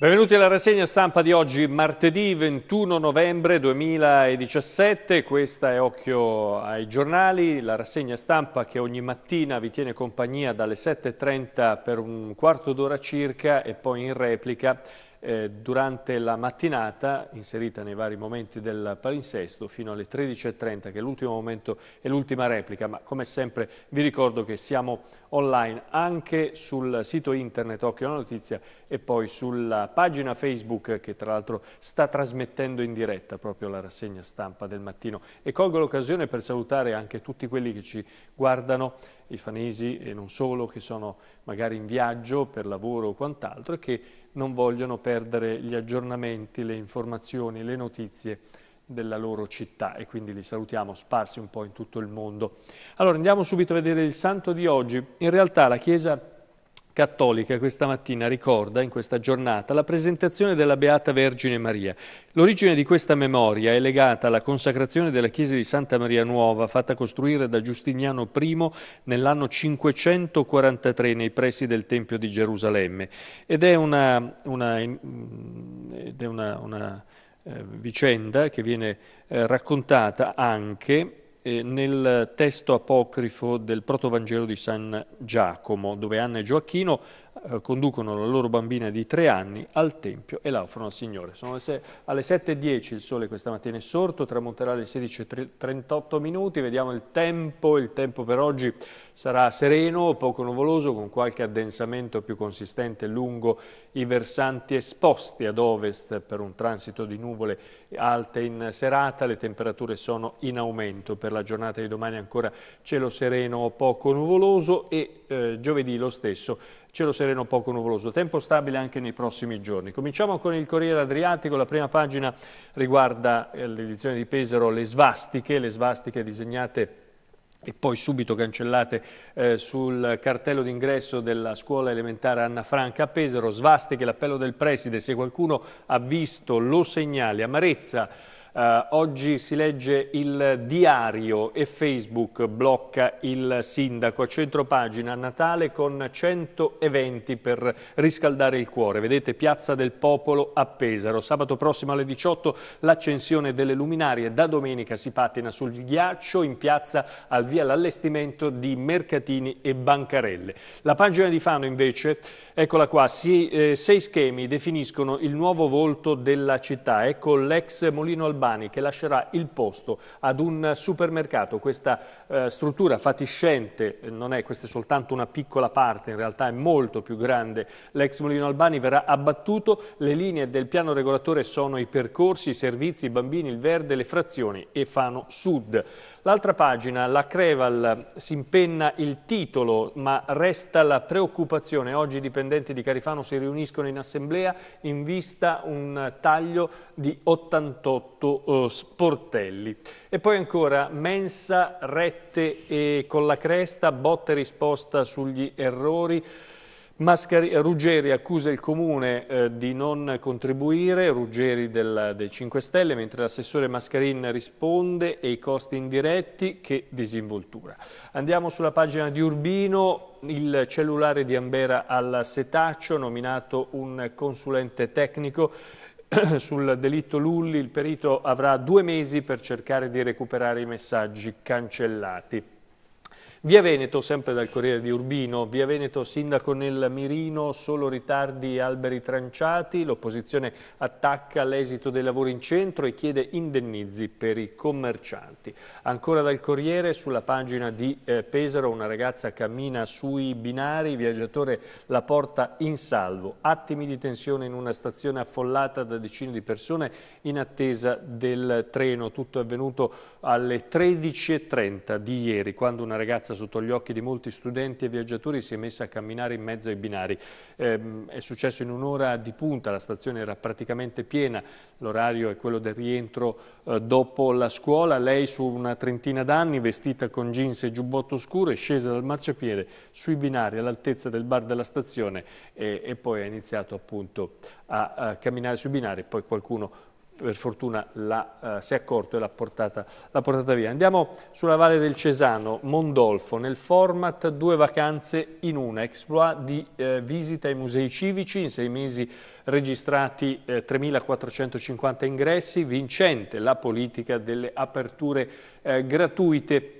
Benvenuti alla rassegna stampa di oggi, martedì 21 novembre 2017, questa è Occhio ai giornali, la rassegna stampa che ogni mattina vi tiene compagnia dalle 7.30 per un quarto d'ora circa e poi in replica eh, durante la mattinata, inserita nei vari momenti del palinsesto, fino alle 13.30, che è l'ultimo momento e l'ultima replica, ma come sempre vi ricordo che siamo online anche sul sito internet Occhio alla Notizia e poi sulla pagina Facebook che tra l'altro sta trasmettendo in diretta proprio la rassegna stampa del mattino. E colgo l'occasione per salutare anche tutti quelli che ci guardano i fanesi e non solo, che sono magari in viaggio per lavoro o quant'altro e che non vogliono perdere gli aggiornamenti, le informazioni, le notizie della loro città e quindi li salutiamo sparsi un po' in tutto il mondo. Allora andiamo subito a vedere il santo di oggi. In realtà la Chiesa Cattolica questa mattina ricorda in questa giornata la presentazione della Beata Vergine Maria. L'origine di questa memoria è legata alla consacrazione della chiesa di Santa Maria Nuova fatta costruire da Giustiniano I nell'anno 543 nei pressi del Tempio di Gerusalemme ed è una, una, ed è una, una eh, vicenda che viene eh, raccontata anche eh, nel testo apocrifo del Protovangelo di San Giacomo, dove Anna e Gioacchino eh, conducono la loro bambina di tre anni al Tempio e la offrono al Signore. Sono alle 7.10 il sole questa mattina è sorto, tramonterà alle 16.38 minuti, vediamo il tempo, il tempo per oggi sarà sereno, poco nuvoloso, con qualche addensamento più consistente lungo i versanti esposti ad ovest per un transito di nuvole alte in serata, le temperature sono in aumento, per la giornata di domani ancora cielo sereno poco nuvoloso e eh, giovedì lo stesso cielo sereno poco nuvoloso, tempo stabile anche nei prossimi giorni. Cominciamo con il Corriere Adriatico, la prima pagina riguarda eh, l'edizione di Pesaro, le svastiche, le svastiche disegnate e poi subito cancellate eh, sul cartello d'ingresso della scuola elementare Anna Franca a Pesaro, svastiche, l'appello del preside, se qualcuno ha visto lo segnale, amarezza eh, oggi si legge il diario e Facebook blocca il sindaco a centro pagina Natale con 100 eventi per riscaldare il cuore. Vedete Piazza del Popolo a Pesaro. Sabato prossimo alle 18 l'accensione delle luminarie. Da domenica si patina sul ghiaccio in piazza al via l'allestimento di mercatini e bancarelle. La pagina di Fano invece, eccola qua, si, eh, sei schemi definiscono il nuovo volto della città. Ecco l'ex Molino Albano Albani che lascerà il posto ad un supermercato. Questa eh, struttura fatiscente, eh, non è, questa è soltanto una piccola parte, in realtà è molto più grande. L'ex Mulino Albani verrà abbattuto, le linee del piano regolatore sono i percorsi, i servizi, i bambini, il verde, le frazioni e Fano Sud. L'altra pagina, la Creval, si impenna il titolo, ma resta la preoccupazione. Oggi i dipendenti di Carifano si riuniscono in assemblea in vista un taglio di 88 eh, sportelli. E poi ancora mensa, rette e con la cresta, botte risposta sugli errori. Mascari, Ruggeri accusa il Comune eh, di non contribuire, Ruggeri del, dei 5 Stelle, mentre l'assessore Mascarin risponde e i costi indiretti, che disinvoltura. Andiamo sulla pagina di Urbino, il cellulare di Ambera al Setaccio, nominato un consulente tecnico sul delitto Lulli, il perito avrà due mesi per cercare di recuperare i messaggi cancellati. Via Veneto, sempre dal Corriere di Urbino, Via Veneto, sindaco nel mirino, solo ritardi alberi tranciati, l'opposizione attacca l'esito dei lavori in centro e chiede indennizi per i commercianti. Ancora dal Corriere, sulla pagina di eh, Pesaro, una ragazza cammina sui binari, viaggiatore la porta in salvo, attimi di tensione in una stazione affollata da decine di persone in attesa del treno, tutto è avvenuto alle 13.30 di ieri, quando una ragazza ragazza sotto gli occhi di molti studenti e viaggiatori si è messa a camminare in mezzo ai binari. Eh, è successo in un'ora di punta, la stazione era praticamente piena, l'orario è quello del rientro eh, dopo la scuola. Lei su una trentina d'anni, vestita con jeans e giubbotto scuro, è scesa dal marciapiede sui binari all'altezza del bar della stazione e, e poi ha iniziato appunto a, a camminare sui binari. Poi qualcuno per fortuna la, eh, si è accorto e l'ha portata, portata, via. Andiamo sulla Valle del Cesano, Mondolfo, nel format due vacanze in una, exploit di eh, visita ai musei civici, in sei mesi registrati eh, 3.450 ingressi, vincente la politica delle aperture eh, gratuite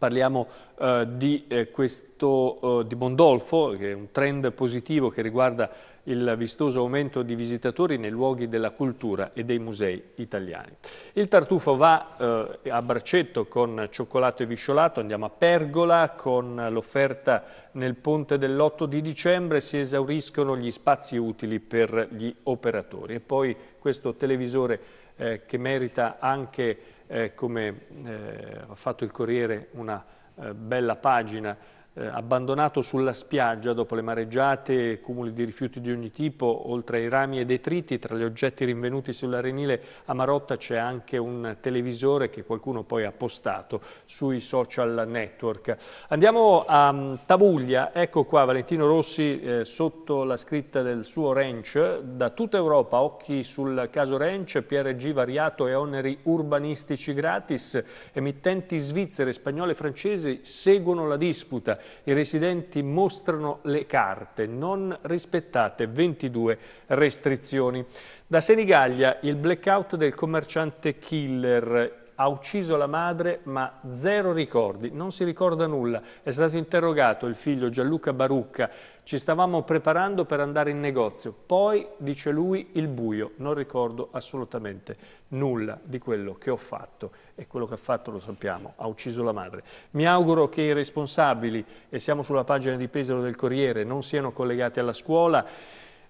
parliamo eh, di, eh, questo, eh, di Mondolfo, che è un trend positivo che riguarda il vistoso aumento di visitatori nei luoghi della cultura e dei musei italiani. Il tartufo va eh, a braccetto con cioccolato e visciolato, andiamo a Pergola con l'offerta nel ponte dell'8 di dicembre, si esauriscono gli spazi utili per gli operatori. E poi questo televisore eh, che merita anche, eh, come eh, ha fatto il Corriere, una eh, bella pagina eh, abbandonato sulla spiaggia dopo le mareggiate, cumuli di rifiuti di ogni tipo, oltre ai rami e detriti, tra gli oggetti rinvenuti sull'arenile a Marotta c'è anche un televisore che qualcuno poi ha postato sui social network. Andiamo a um, Tavuglia, ecco qua Valentino Rossi eh, sotto la scritta del suo ranch, da tutta Europa occhi sul caso ranch, PRG variato e oneri urbanistici gratis, emittenti svizzere, spagnole e francesi seguono la disputa. I residenti mostrano le carte, non rispettate 22 restrizioni. Da Senigallia il blackout del commerciante killer ha ucciso la madre ma zero ricordi, non si ricorda nulla. È stato interrogato il figlio Gianluca Barucca, ci stavamo preparando per andare in negozio, poi, dice lui, il buio, non ricordo assolutamente nulla di quello che ho fatto e quello che ha fatto lo sappiamo, ha ucciso la madre. Mi auguro che i responsabili, e siamo sulla pagina di Pesaro del Corriere, non siano collegati alla scuola,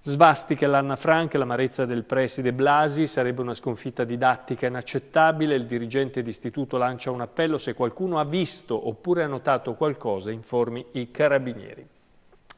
Svastiche, l'Anna Frank, l'amarezza del preside Blasi, sarebbe una sconfitta didattica inaccettabile, il dirigente d'istituto lancia un appello se qualcuno ha visto oppure ha notato qualcosa informi i carabinieri.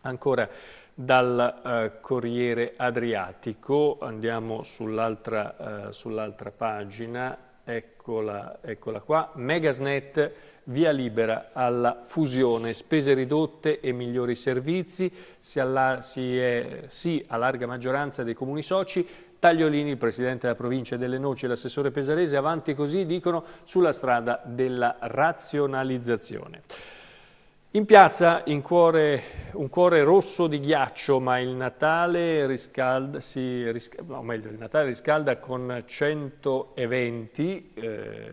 Ancora dal eh, Corriere Adriatico, andiamo sull'altra eh, sull pagina, eccola, eccola qua, Megasnet via libera alla fusione, spese ridotte e migliori servizi, si, alla, si è sì a larga maggioranza dei comuni soci, Tagliolini, il presidente della provincia delle Noci e l'assessore Pesarese, avanti così dicono sulla strada della razionalizzazione. In piazza, in cuore, un cuore rosso di ghiaccio, ma il Natale riscalda, si, riscalda, no, meglio, il Natale riscalda con 120 eh,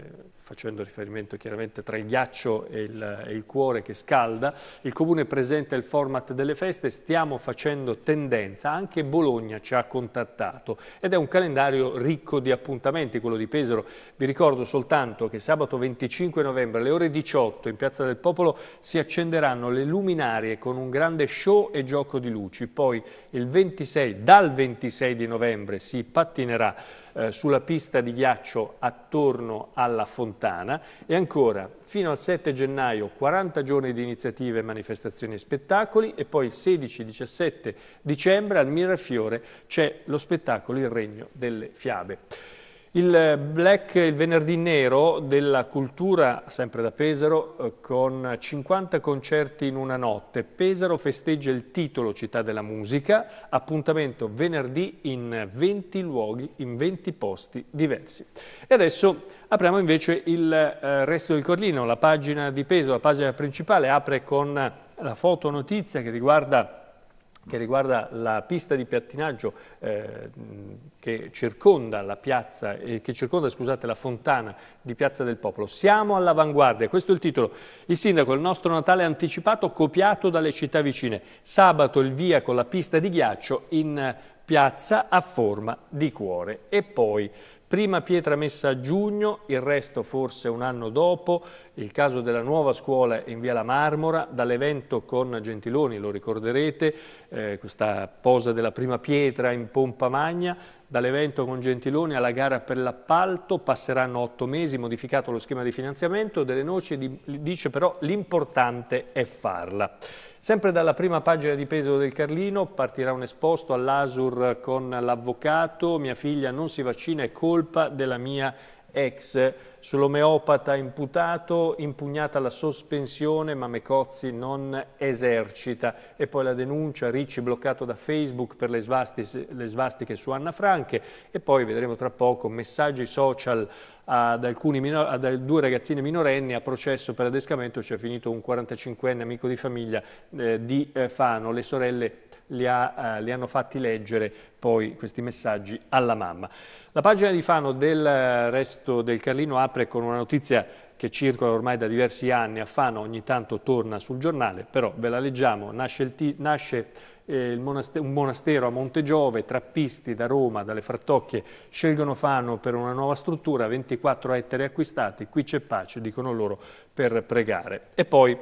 facendo riferimento chiaramente tra il ghiaccio e il, e il, cuore che scalda, il Comune presenta il format delle feste, stiamo facendo tendenza, anche Bologna ci ha contattato ed è un calendario ricco di appuntamenti, quello di Pesaro. Vi ricordo soltanto che sabato 25 novembre alle ore 18 in Piazza del Popolo si accenderanno le luminarie con un grande show e gioco di luci, poi 26, dal 26 di novembre si pattinerà eh, sulla pista di ghiaccio attorno alla fontana e ancora fino al 7 gennaio 40 giorni di iniziative, manifestazioni e spettacoli e poi il 16-17 dicembre al Mirafiore c'è lo spettacolo Il Regno delle Fiabe. Il black, il venerdì nero della cultura, sempre da Pesaro, eh, con 50 concerti in una notte. Pesaro festeggia il titolo Città della Musica, appuntamento venerdì in 20 luoghi, in 20 posti diversi. E adesso apriamo invece il eh, resto del Corlino, la pagina di Pesaro, la pagina principale apre con la fotonotizia che riguarda che riguarda la pista di pattinaggio eh, che circonda, la, piazza, eh, che circonda scusate, la fontana di Piazza del Popolo. Siamo all'avanguardia, questo è il titolo. Il sindaco, il nostro Natale anticipato copiato dalle città vicine. Sabato il via con la pista di ghiaccio in piazza a forma di cuore. E poi prima pietra messa a giugno, il resto forse un anno dopo, il caso della nuova scuola in Via La Marmora, dall'evento con Gentiloni, lo ricorderete, eh, questa posa della prima pietra in pompa magna, dall'evento con Gentiloni alla gara per l'appalto, passeranno otto mesi, modificato lo schema di finanziamento, delle noci dice però l'importante è farla. Sempre dalla prima pagina di peso del Carlino partirà un esposto all'Asur con l'avvocato, mia figlia non si vaccina è colpa della mia ex sull'omeopata imputato, impugnata la sospensione ma Mecozzi non esercita. E poi la denuncia, Ricci bloccato da Facebook per le, svastis, le svastiche su Anna Franche e poi vedremo tra poco messaggi social ad, alcuni ad due ragazzine minorenni a processo per adescamento, Ci è finito un 45enne amico di famiglia eh, di eh, Fano, le sorelle li, ha, eh, li hanno fatti leggere poi questi messaggi alla mamma. La pagina di Fano del eh, resto del Carlino apre apre con una notizia che circola ormai da diversi anni, a Fano ogni tanto torna sul giornale, però ve la leggiamo, nasce, il nasce eh, monaste un monastero a Montegiove, trappisti da Roma, dalle frattocchie, scelgono Fano per una nuova struttura, 24 ettari acquistati, qui c'è pace, dicono loro, per pregare. E poi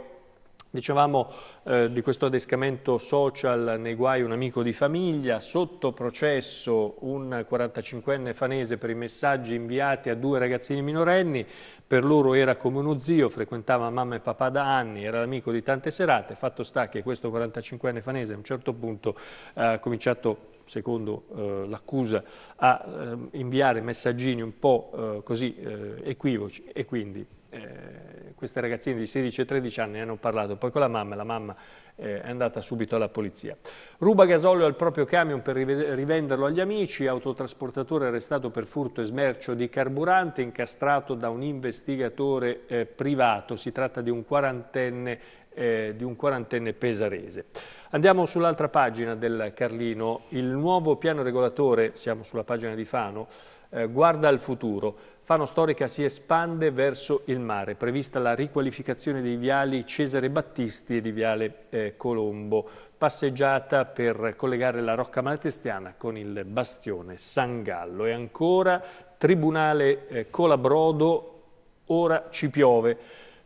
Dicevamo eh, di questo adescamento social nei guai un amico di famiglia, sotto processo un 45enne fanese per i messaggi inviati a due ragazzini minorenni, per loro era come uno zio, frequentava mamma e papà da anni, era l'amico di tante serate, fatto sta che questo 45enne fanese a un certo punto ha eh, cominciato secondo eh, l'accusa, a eh, inviare messaggini un po' eh, così eh, equivoci e quindi eh, queste ragazzine di 16 e 13 anni hanno parlato poi con la mamma, la mamma eh, è andata subito alla polizia. Ruba gasolio al proprio camion per rivenderlo agli amici, autotrasportatore arrestato per furto e smercio di carburante, incastrato da un investigatore eh, privato, si tratta di un quarantenne eh, di un quarantenne pesarese. Andiamo sull'altra pagina del Carlino, il nuovo piano regolatore, siamo sulla pagina di Fano, eh, guarda al futuro. Fano Storica si espande verso il mare, prevista la riqualificazione dei viali Cesare Battisti e di Viale eh, Colombo, passeggiata per collegare la Rocca Malatestiana con il bastione San Gallo. E ancora Tribunale eh, Colabrodo, ora ci piove.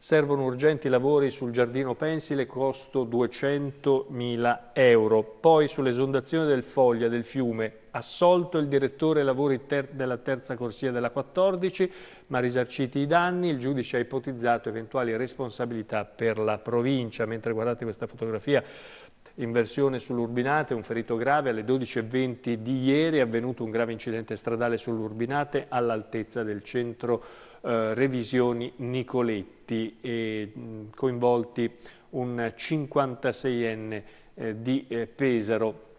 Servono urgenti lavori sul giardino pensile, costo 200.000 euro. Poi sull'esondazione del Foglia del fiume, assolto il direttore lavori ter della terza corsia della 14, ma risarciti i danni, il giudice ha ipotizzato eventuali responsabilità per la provincia. Mentre guardate questa fotografia Inversione sull'Urbinate, un ferito grave alle 12.20 di ieri è avvenuto un grave incidente stradale sull'Urbinate all'altezza del centro eh, revisioni Nicoletti e mh, mm, coinvolti un 56enne eh, di eh, Pesaro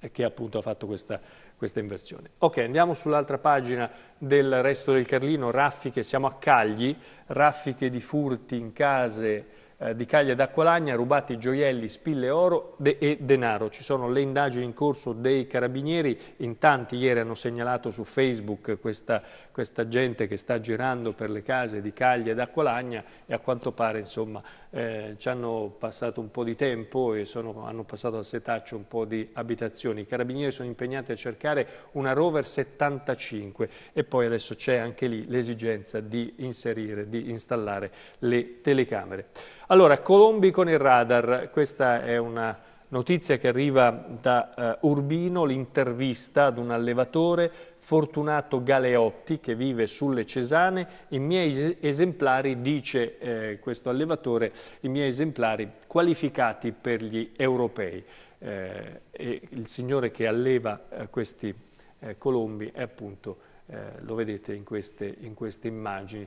eh, che appunto ha fatto questa, questa inversione. Ok, andiamo sull'altra pagina del resto del Carlino, raffiche, siamo a Cagli, raffiche di furti in case eh, di Caglia d'Acqualagna, rubati gioielli, spille oro de e denaro. Ci sono le indagini in corso dei carabinieri, in tanti ieri hanno segnalato su Facebook questa, questa gente che sta girando per le case di Caglia d'Acqualagna e a quanto pare insomma eh, ci hanno passato un po' di tempo e sono, hanno passato al setaccio un po' di abitazioni. I carabinieri sono impegnati a cercare una Rover 75 e poi adesso c'è anche lì l'esigenza di inserire, di installare le telecamere. Allora, Colombi con il radar, questa è una Notizia che arriva da uh, Urbino, l'intervista ad un allevatore, Fortunato Galeotti, che vive sulle Cesane. I miei esemplari, dice eh, questo allevatore, i miei esemplari qualificati per gli europei. Eh, e il signore che alleva eh, questi eh, colombi è appunto, eh, lo vedete in queste, in queste immagini.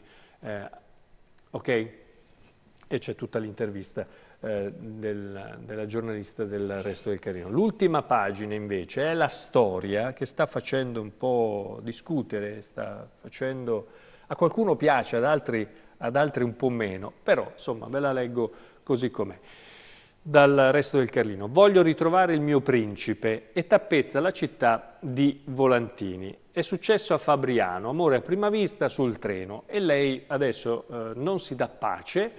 ok? E c'è tutta l'intervista eh, del, della giornalista del Resto del Carino. L'ultima pagina invece è la storia che sta facendo un po' discutere, sta facendo... a qualcuno piace, ad altri, ad altri un po' meno, però insomma ve la leggo così com'è dal resto del Carlino. Voglio ritrovare il mio principe e tappezza la città di Volantini. È successo a Fabriano, amore a prima vista sul treno e lei adesso eh, non si dà pace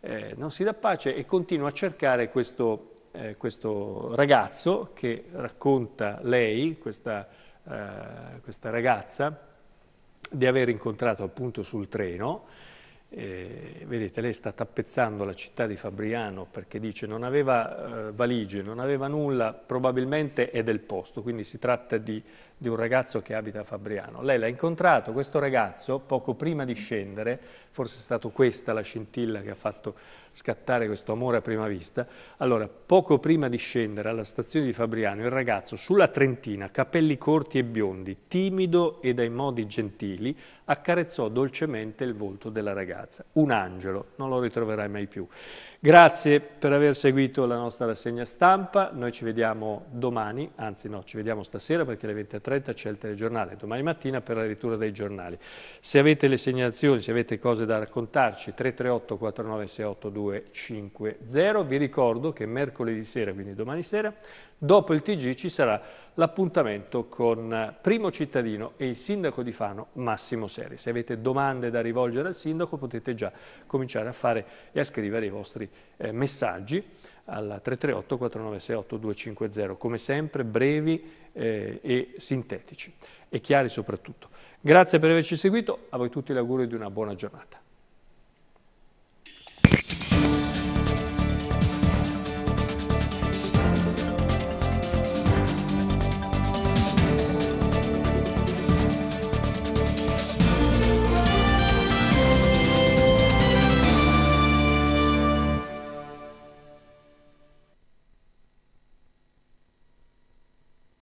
eh, non si dà pace e continua a cercare questo, eh, questo ragazzo che racconta lei, questa, eh, questa ragazza, di aver incontrato appunto sul treno eh, vedete, lei sta tappezzando la città di Fabriano perché dice non aveva eh, valigie, non aveva nulla, probabilmente è del posto, quindi si tratta di, di, un ragazzo che abita a Fabriano. Lei l'ha incontrato, questo ragazzo, poco prima di scendere, forse è stata questa la scintilla che ha fatto scattare questo amore a prima vista. Allora, poco prima di scendere alla stazione di Fabriano, il ragazzo sulla Trentina, capelli corti e biondi, timido e dai modi gentili, accarezzò dolcemente il volto della ragazza. Un angelo, non lo ritroverai mai più. Grazie per aver seguito la nostra rassegna stampa, noi ci vediamo domani, anzi no, ci vediamo stasera perché alle 20.30 c'è il telegiornale, domani mattina per la lettura dei giornali. Se avete le segnalazioni, se avete cose da raccontarci, 338 4968 250, vi ricordo che mercoledì sera, quindi domani sera, dopo il TG ci sarà l'appuntamento con Primo Cittadino e il Sindaco di Fano Massimo Seri. Se avete domande da rivolgere al Sindaco potete già cominciare a fare e a scrivere i vostri eh, messaggi al 338 4968 250, come sempre brevi eh, e sintetici e chiari soprattutto. Grazie per averci seguito, a voi tutti l'augurio di una buona giornata.